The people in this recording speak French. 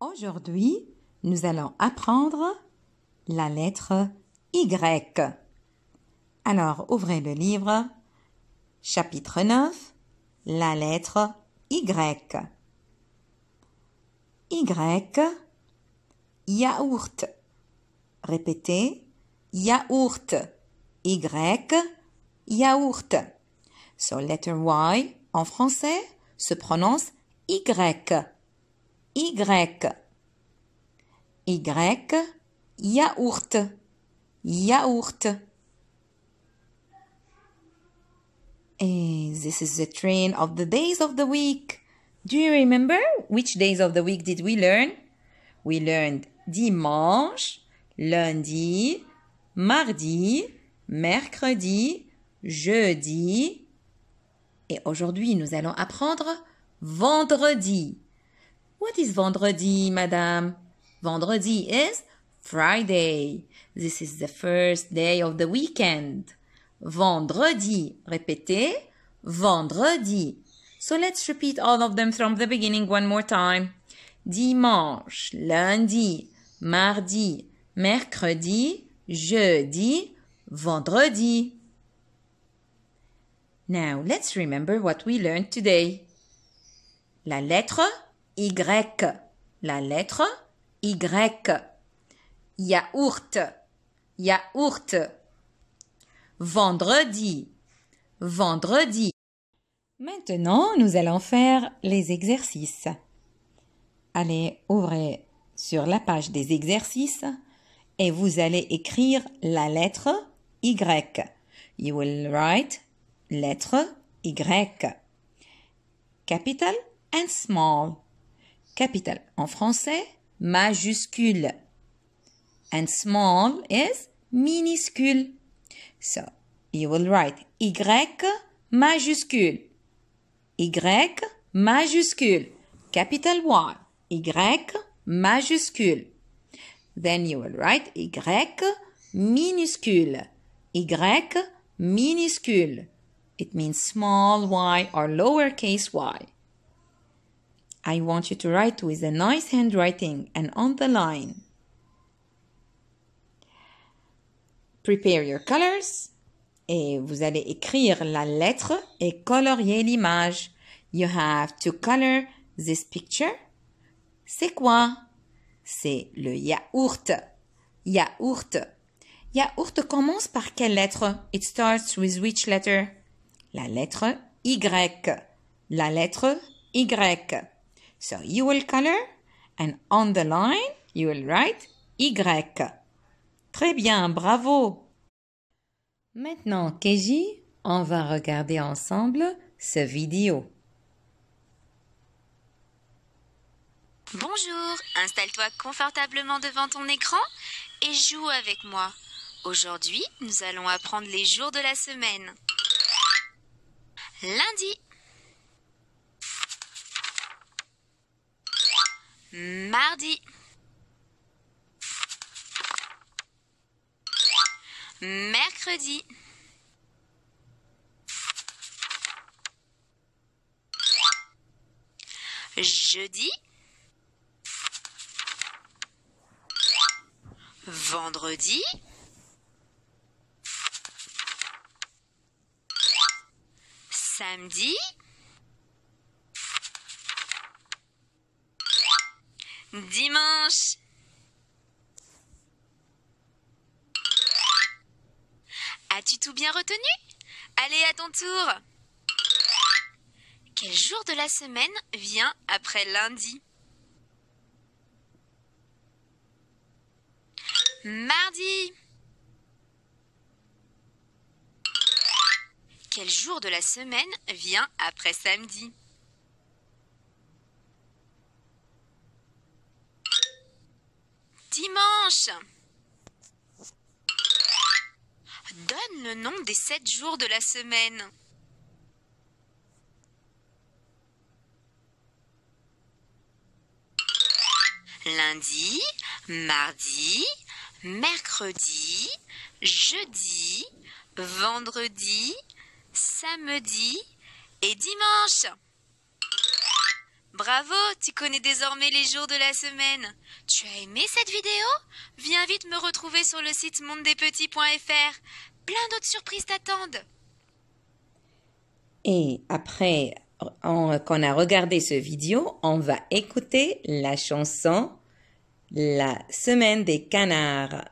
Aujourd'hui, nous allons apprendre la lettre Y. Alors, ouvrez le livre, chapitre 9, la lettre Y. Y, yaourt. Répétez, yaourt. Y, yaourt. So, letter Y en français se prononce Y. Y. Y. Yaourt. Yaourt. And this is the train of the days of the week. Do you remember which days of the week did we learn? We learned dimanche, lundi, mardi, mercredi, jeudi. Et aujourd'hui, nous allons apprendre vendredi. What is vendredi, madame? Vendredi is Friday. This is the first day of the weekend. Vendredi. Répétez. Vendredi. So let's repeat all of them from the beginning one more time. Dimanche, lundi, mardi, mercredi, jeudi, vendredi. Now let's remember what we learned today. La lettre y. La lettre Y. Yaourt. Yaourt. Vendredi. Vendredi. Maintenant, nous allons faire les exercices. Allez, ouvrez sur la page des exercices et vous allez écrire la lettre Y. You will write lettre Y. Capital and small capital en français majuscule. And small is minuscule. So you will write Y majuscule. Y majuscule. Capital Y. Y majuscule. Then you will write Y minuscule. Y minuscule. It means small y or lowercase y. I want you to write with a nice handwriting and on the line. Prepare your colors. Et vous allez écrire la lettre et colorier l'image. You have to color this picture. C'est quoi? C'est le yaourt. Yaourt. Yaourt commence par quelle lettre? It starts with which letter? La lettre Y. La lettre Y. So you will color and on the line you will write Y. Très bien, bravo. Maintenant, Keji, on va regarder ensemble ce vidéo. Bonjour, installe-toi confortablement devant ton écran et joue avec moi. Aujourd'hui, nous allons apprendre les jours de la semaine. Lundi, mardi mercredi jeudi vendredi samedi dimanche. As-tu tout bien retenu Allez à ton tour. Quel jour de la semaine vient après lundi Mardi. Quel jour de la semaine vient après samedi Donne le nom des sept jours de la semaine. Lundi, mardi, mercredi, jeudi, vendredi, samedi et dimanche. Bravo, tu connais désormais les jours de la semaine. Tu as aimé cette vidéo Viens vite me retrouver sur le site mondedespetits.fr. Plein d'autres surprises t'attendent. Et après qu'on a regardé ce vidéo, on va écouter la chanson La semaine des canards.